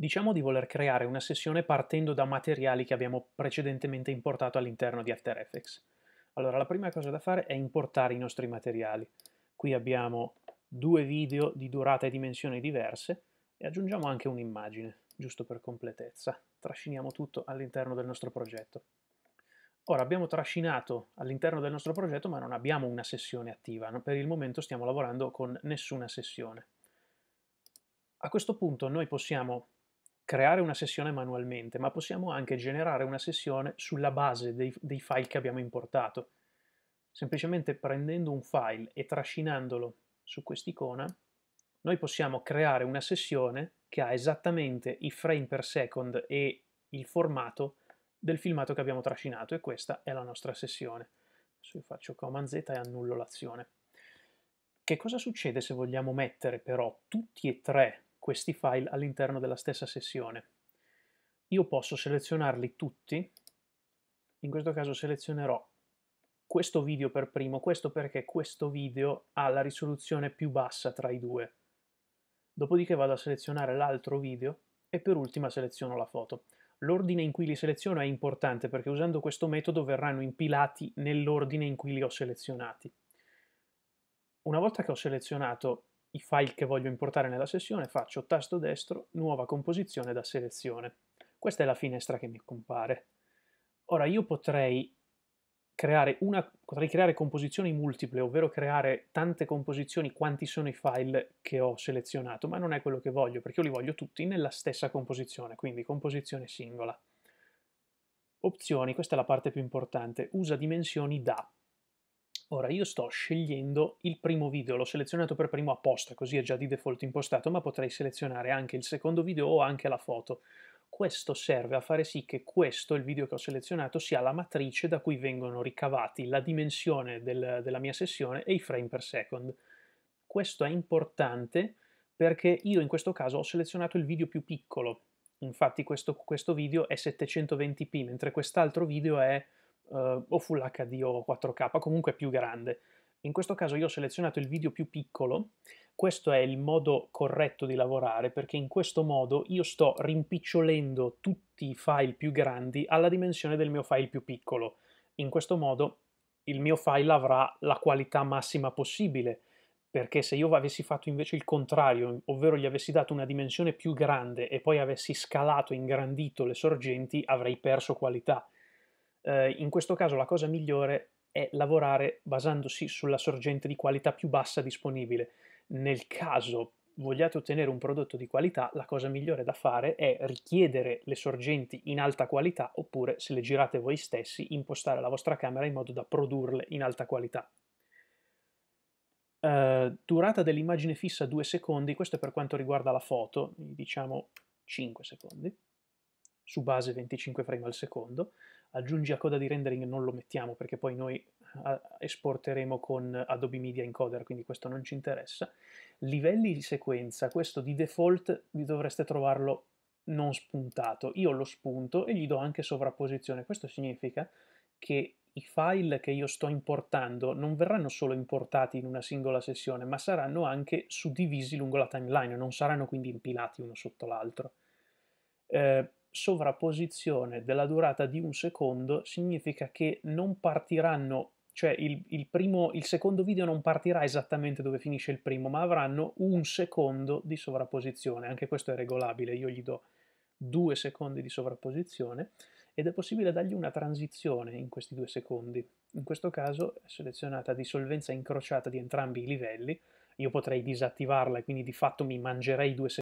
Diciamo di voler creare una sessione partendo da materiali che abbiamo precedentemente importato all'interno di After Effects. Allora, la prima cosa da fare è importare i nostri materiali. Qui abbiamo due video di durata e dimensioni diverse e aggiungiamo anche un'immagine, giusto per completezza. Trasciniamo tutto all'interno del nostro progetto. Ora abbiamo trascinato all'interno del nostro progetto ma non abbiamo una sessione attiva, per il momento stiamo lavorando con nessuna sessione. A questo punto noi possiamo creare una sessione manualmente, ma possiamo anche generare una sessione sulla base dei, dei file che abbiamo importato. Semplicemente prendendo un file e trascinandolo su quest'icona, noi possiamo creare una sessione che ha esattamente i frame per second e il formato del filmato che abbiamo trascinato e questa è la nostra sessione. Adesso io faccio Command Z e annullo l'azione. Che cosa succede se vogliamo mettere però tutti e tre questi file all'interno della stessa sessione. Io posso selezionarli tutti, in questo caso selezionerò questo video per primo, questo perché questo video ha la risoluzione più bassa tra i due. Dopodiché vado a selezionare l'altro video e per ultima seleziono la foto. L'ordine in cui li seleziono è importante perché usando questo metodo verranno impilati nell'ordine in cui li ho selezionati. Una volta che ho selezionato i file che voglio importare nella sessione, faccio tasto destro, nuova composizione da selezione. Questa è la finestra che mi compare. Ora io potrei creare, una, potrei creare composizioni multiple, ovvero creare tante composizioni quanti sono i file che ho selezionato, ma non è quello che voglio, perché io li voglio tutti nella stessa composizione, quindi composizione singola. Opzioni, questa è la parte più importante, usa dimensioni da. Ora io sto scegliendo il primo video, l'ho selezionato per primo apposta, così è già di default impostato, ma potrei selezionare anche il secondo video o anche la foto. Questo serve a fare sì che questo, il video che ho selezionato, sia la matrice da cui vengono ricavati la dimensione del, della mia sessione e i frame per second. Questo è importante perché io in questo caso ho selezionato il video più piccolo, infatti questo, questo video è 720p, mentre quest'altro video è eh, o Full HD o 4K, comunque più grande. In questo caso io ho selezionato il video più piccolo, questo è il modo corretto di lavorare perché in questo modo io sto rimpicciolendo tutti i file più grandi alla dimensione del mio file più piccolo. In questo modo il mio file avrà la qualità massima possibile perché se io avessi fatto invece il contrario, ovvero gli avessi dato una dimensione più grande e poi avessi scalato, e ingrandito le sorgenti, avrei perso qualità eh, in questo caso la cosa migliore è lavorare basandosi sulla sorgente di qualità più bassa disponibile. Nel caso vogliate ottenere un prodotto di qualità, la cosa migliore da fare è richiedere le sorgenti in alta qualità oppure, se le girate voi stessi, impostare la vostra camera in modo da produrle in alta qualità. Uh, durata dell'immagine fissa 2 secondi, questo è per quanto riguarda la foto, diciamo 5 secondi su base 25 frame al secondo. Aggiungi a coda di rendering non lo mettiamo perché poi noi ah, esporteremo con Adobe Media Encoder, quindi questo non ci interessa. Livelli di sequenza, questo di default dovreste trovarlo non spuntato. Io lo spunto e gli do anche sovrapposizione. Questo significa che i file che io sto importando non verranno solo importati in una singola sessione, ma saranno anche suddivisi lungo la timeline, non saranno quindi impilati uno sotto l'altro. Eh, sovrapposizione della durata di un secondo significa che non partiranno, cioè il, il, primo, il secondo video non partirà esattamente dove finisce il primo, ma avranno un secondo di sovrapposizione. Anche questo è regolabile, io gli do due secondi di sovrapposizione ed è possibile dargli una transizione in questi due secondi. In questo caso è selezionata dissolvenza incrociata di entrambi i livelli, io potrei disattivarla e quindi di fatto mi mangerei due secondi